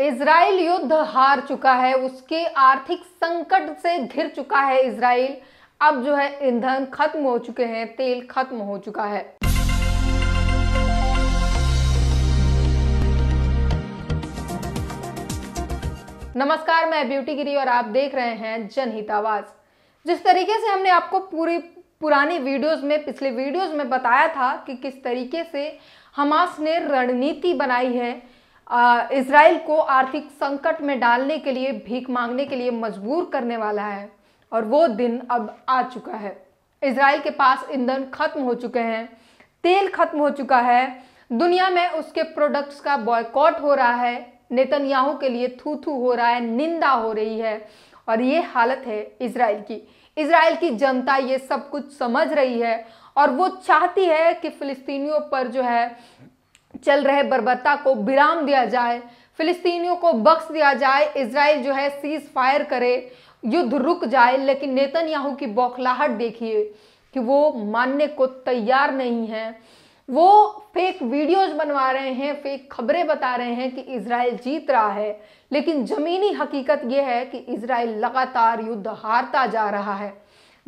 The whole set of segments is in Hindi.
इसराइल युद्ध हार चुका है उसके आर्थिक संकट से घिर चुका है इसराइल अब जो है ईंधन खत्म हो चुके हैं तेल खत्म हो चुका है नमस्कार मैं ब्यूटी गिरी और आप देख रहे हैं जनहित आवाज जिस तरीके से हमने आपको पूरी पुरानी वीडियोस में पिछले वीडियोस में बताया था कि किस तरीके से हमास ने रणनीति बनाई है इसराइल को आर्थिक संकट में डालने के लिए भीख मांगने के लिए मजबूर करने वाला है और वो दिन अब आ चुका है इसराइल के पास ईंधन खत्म हो चुके हैं तेल खत्म हो चुका है दुनिया में उसके प्रोडक्ट्स का बॉयकॉट हो रहा है नेतन्याहू के लिए थू थू हो रहा है निंदा हो रही है और ये हालत है इसराइल की इसराइल की जनता ये सब कुछ समझ रही है और वो चाहती है कि फिलिस्तीनियों पर जो है चल रहे बर्बरता को विराम दिया जाए फिलिस्तीनियों को बख्श दिया जाए इसराइल जो है सीज फायर करे युद्ध रुक जाए लेकिन नेतन याहू की बौखलाहट देखिए कि वो मानने को तैयार नहीं है वो फेक वीडियोस बनवा रहे हैं फेक खबरें बता रहे हैं कि इसराइल जीत रहा है लेकिन ज़मीनी हकीकत यह है कि इसराइल लगातार युद्ध हारता जा रहा है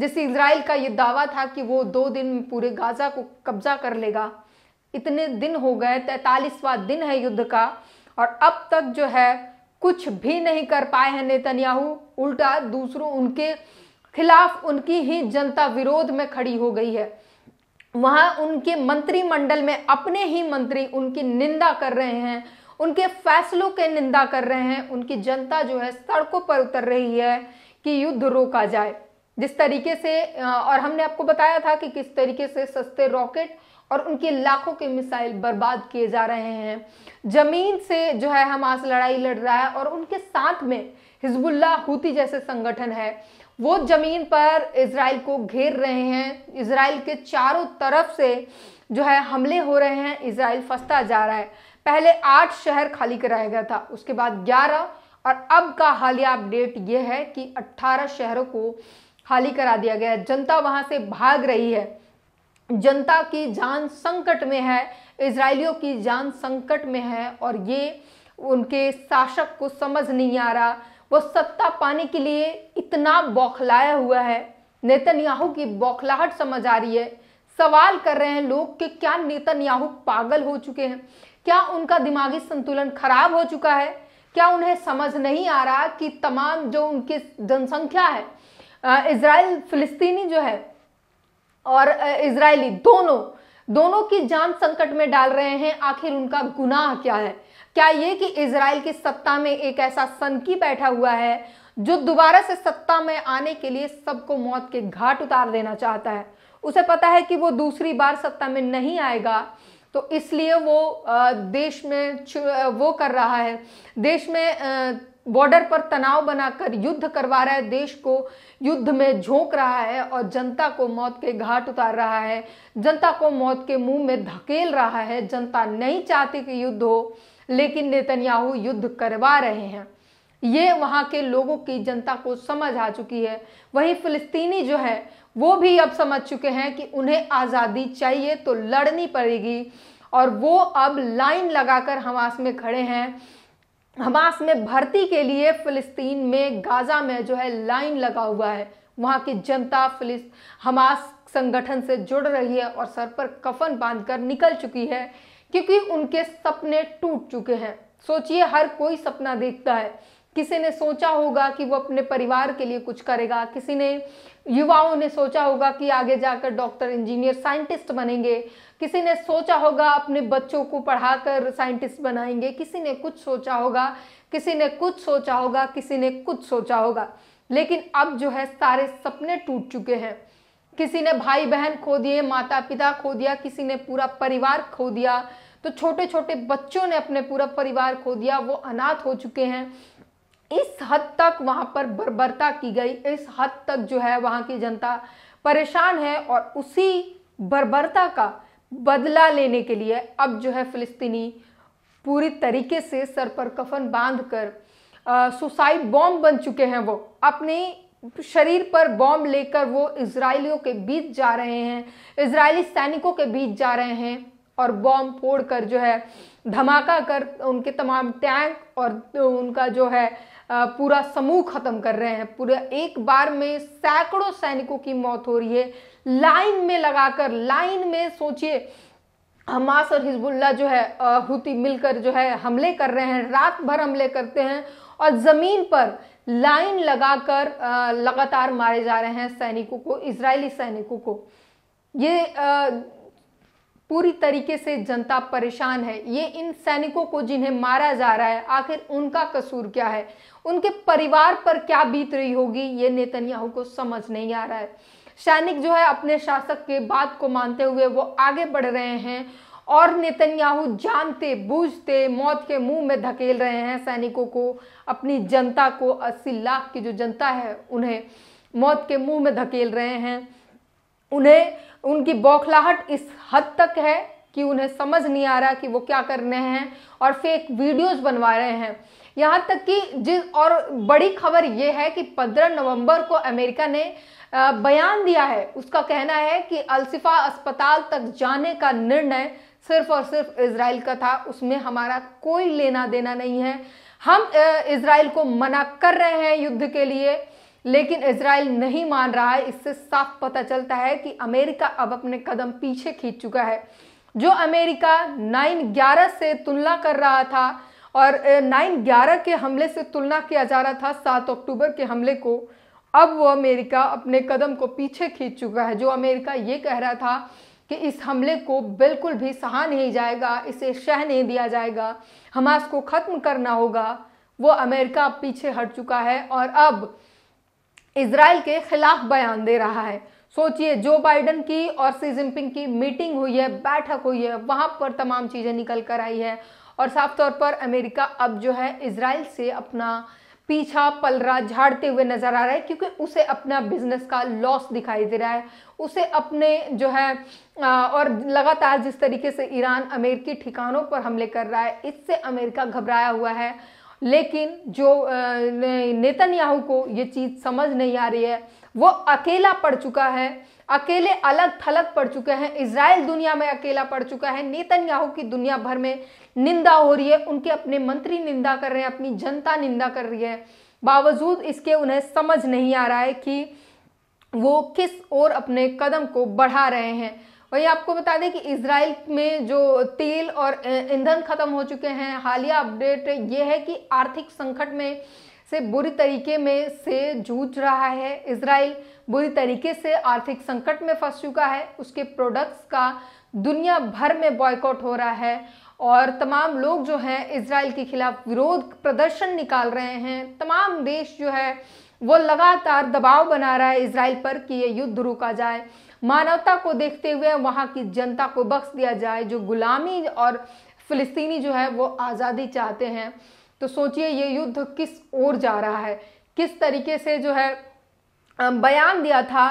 जैसे इसराइल का ये दावा था कि वो दो दिन पूरे गाजा को कब्जा कर लेगा इतने दिन हो गए तैतालीसवा दिन है युद्ध का और अब तक जो है कुछ भी नहीं कर पाए हैं नेतन्याहू उल्टा दूसरों उनके खिलाफ उनकी ही जनता विरोध में खड़ी हो गई है वहां उनके मंत्रिमंडल में अपने ही मंत्री उनकी निंदा कर रहे हैं उनके फैसलों के निंदा कर रहे हैं उनकी जनता जो है सड़कों पर उतर रही है कि युद्ध रोका जाए जिस तरीके से और हमने आपको बताया था कि किस तरीके से सस्ते रॉकेट और उनके लाखों के मिसाइल बर्बाद किए जा रहे हैं ज़मीन से जो है हमास लड़ाई लड़ रहा है और उनके साथ में हिजबुल्ला हूती जैसे संगठन है वो ज़मीन पर इसराइल को घेर रहे हैं इसराइल के चारों तरफ से जो है हमले हो रहे हैं इसराइल फंसता जा रहा है पहले आठ शहर खाली कराया गया था उसके बाद ग्यारह और अब का हालिया अपडेट यह है कि अट्ठारह शहरों को खाली करा दिया गया है जनता वहां से भाग रही है जनता की जान संकट में है इसराइलियों की जान संकट में है और ये उनके शासक को समझ नहीं आ रहा वो सत्ता पाने के लिए इतना बौखलाया हुआ है नेतन्याहू की बौखलाहट समझ आ रही है सवाल कर रहे हैं लोग कि क्या नेतन्याहू पागल हो चुके हैं क्या उनका दिमागी संतुलन खराब हो चुका है क्या उन्हें समझ नहीं आ रहा कि तमाम जो उनकी जनसंख्या है इसराइल फिलिस्तीनी जो है और इसराइली दोनों दोनों की जान संकट में डाल रहे हैं आखिर उनका गुनाह क्या है क्या ये कि इसराइल की सत्ता में एक ऐसा सनकी बैठा हुआ है जो दोबारा से सत्ता में आने के लिए सबको मौत के घाट उतार देना चाहता है उसे पता है कि वो दूसरी बार सत्ता में नहीं आएगा तो इसलिए वो देश में वो कर रहा है देश में बॉर्डर पर तनाव बनाकर युद्ध करवा रहा है देश को युद्ध में झोंक रहा है और जनता को मौत के घाट उतार रहा है जनता को मौत के मुंह में धकेल रहा है जनता नहीं चाहती कि युद्ध हो लेकिन नेतन्याहू युद्ध करवा रहे हैं ये वहां के लोगों की जनता को समझ आ चुकी है वही फिलिस्तीनी जो है वो भी अब समझ चुके हैं कि उन्हें आज़ादी चाहिए तो लड़नी पड़ेगी और वो अब लाइन लगाकर हमास में खड़े हैं हमास में भर्ती के लिए फिलिस्तीन में गाज़ा में जो है लाइन लगा हुआ है वहां की जनता फिलिस हमास संगठन से जुड़ रही है और सर पर कफन बांधकर निकल चुकी है क्योंकि उनके सपने टूट चुके हैं सोचिए हर कोई सपना देखता है किसी ने सोचा होगा कि वो अपने परिवार के लिए कुछ करेगा किसी ने युवाओं ने सोचा होगा कि आगे जाकर डॉक्टर इंजीनियर साइंटिस्ट बनेंगे किसी ने सोचा होगा अपने बच्चों को पढ़ाकर साइंटिस्ट बनाएंगे किसी ने कुछ सोचा होगा किसी ने कुछ सोचा होगा किसी ने कुछ सोचा होगा लेकिन अब जो है सारे सपने टूट चुके हैं किसी ने भाई बहन खो दिए माता पिता खो दिया किसी ने पूरा परिवार खो दिया तो छोटे छोटे बच्चों ने अपने पूरा परिवार खो दिया वो अनाथ हो चुके हैं इस हद तक वहाँ पर बर्बरता की गई इस हद तक जो है वहाँ की जनता परेशान है और उसी बर्बरता का बदला लेने के लिए अब जो है फिलिस्तीनी पूरी तरीके से सर पर कफन बांध कर सुसाइड बॉम्ब बन चुके हैं वो अपने शरीर पर बॉम्ब लेकर वो इसराइलियों के बीच जा रहे हैं इसराइली सैनिकों के बीच जा रहे हैं और बॉम्ब फोड़ कर जो है धमाका कर उनके तमाम टैंक और उनका जो है पूरा समूह ख़त्म कर रहे हैं पूरा एक बार में सैकड़ों सैनिकों की मौत हो रही है लाइन में लगाकर लाइन में सोचिए हमास और हिजबुल्ला जो है हुती मिलकर जो है हमले कर रहे हैं रात भर हमले करते हैं और ज़मीन पर लाइन लगाकर लगातार मारे जा रहे हैं सैनिकों को इसराइली सैनिकों को ये आ, पूरी तरीके से जनता परेशान है ये इन सैनिकों को जिन्हें मारा जा रहा है आखिर उनका कसूर क्या है उनके परिवार पर क्या बीत रही होगी ये नेतन्याहू को समझ नहीं आ रहा है सैनिक जो है अपने शासक के बात को मानते हुए वो आगे बढ़ रहे हैं और नेतन्याहू जानते बूझते मौत के मुंह में धकेल रहे हैं सैनिकों को अपनी जनता को 80 लाख की जो जनता है उन्हें मौत के मुंह में धकेल रहे हैं उन्हें उनकी बौखलाहट इस हद तक है कि उन्हें समझ नहीं आ रहा कि वो क्या कर रहे हैं और फेक वीडियोस बनवा रहे हैं यहाँ तक कि जिस और बड़ी खबर ये है कि 15 नवंबर को अमेरिका ने बयान दिया है उसका कहना है कि अलसिफा अस्पताल तक जाने का निर्णय सिर्फ और सिर्फ इसराइल का था उसमें हमारा कोई लेना देना नहीं है हम इसराइल को मना कर रहे हैं युद्ध के लिए लेकिन इसराइल नहीं मान रहा है इससे साफ पता चलता है कि अमेरिका अब अपने कदम पीछे खींच चुका है जो अमेरिका 9/11 से तुलना कर रहा था और नाइन ग्यारह के हमले से तुलना किया जा रहा था सात अक्टूबर के हमले को अब वो अमेरिका अपने कदम को पीछे खींच चुका है जो अमेरिका ये कह रहा था कि इस हमले को बिल्कुल भी सहा नहीं जाएगा इसे शह नहीं दिया जाएगा हमास को ख़त्म करना होगा वो अमेरिका पीछे हट चुका है और अब इसराइल के खिलाफ बयान दे रहा है सोचिए जो बाइडन की और सी जिनपिंग की मीटिंग हुई है बैठक हुई है वहां पर तमाम चीज़ें निकल कर आई है और साफ तौर पर अमेरिका अब जो है इसराइल से अपना पीछा पलरा झाड़ते हुए नजर आ रहा है क्योंकि उसे अपना बिजनेस का लॉस दिखाई दे रहा है उसे अपने जो है और लगातार जिस तरीके से ईरान अमेरिकी ठिकानों पर हमले कर रहा है इससे अमेरिका घबराया हुआ है लेकिन जो नेतन्याहू को ये चीज़ समझ नहीं आ रही है वो अकेला पड़ चुका है अकेले अलग थलग पड़ चुके हैं इसराइल दुनिया में अकेला पड़ चुका है नेतन्याहू की दुनिया भर में निंदा हो रही है उनके अपने मंत्री निंदा कर रहे हैं अपनी जनता निंदा कर रही है बावजूद इसके उन्हें समझ नहीं आ रहा है कि वो किस ओर अपने कदम को बढ़ा रहे हैं वहीं आपको बता दें कि इसराइल में जो तेल और ईंधन खत्म हो चुके हैं हालिया अपडेट ये है कि आर्थिक संकट में से बुरी तरीके में से जूझ रहा है इसराइल बुरी तरीके से आर्थिक संकट में फंस चुका है उसके प्रोडक्ट्स का दुनिया भर में बॉयकॉट हो रहा है और तमाम लोग जो हैं इसराइल के खिलाफ विरोध प्रदर्शन निकाल रहे हैं तमाम देश जो है वो लगातार दबाव बना रहा है इसराइल पर कि ये युद्ध रुका जाए मानवता को देखते हुए वहाँ की जनता को बख्श दिया जाए जो गुलामी और फिलिस्तीनी जो है वो आज़ादी चाहते हैं तो सोचिए ये युद्ध किस ओर जा रहा है किस तरीके से जो है बयान दिया था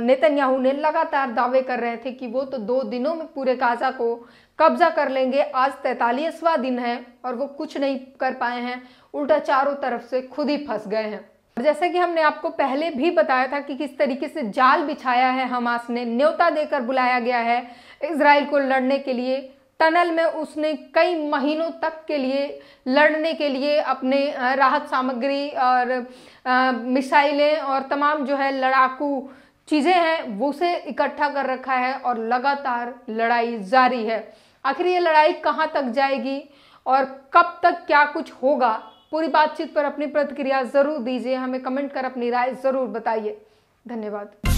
नेतन्याहू ने लगातार दावे कर रहे थे कि वो तो दो दिनों में पूरे काजा को कब्जा कर लेंगे आज तैतालीसवा दिन है और वो कुछ नहीं कर पाए हैं उल्टा चारों तरफ से खुद ही फंस गए हैं जैसा कि हमने आपको पहले भी बताया था कि किस तरीके से जाल बिछाया है हमास ने न्योता देकर बुलाया गया है इसराइल को लड़ने के लिए टनल में उसने कई महीनों तक के लिए लड़ने के लिए अपने राहत सामग्री और मिसाइलें और तमाम जो है लड़ाकू चीज़ें हैं वो से इकट्ठा कर रखा है और लगातार लड़ाई जारी है आखिर ये लड़ाई कहाँ तक जाएगी और कब तक क्या कुछ होगा पूरी बातचीत पर अपनी प्रतिक्रिया जरूर दीजिए हमें कमेंट कर अपनी राय जरूर बताइए धन्यवाद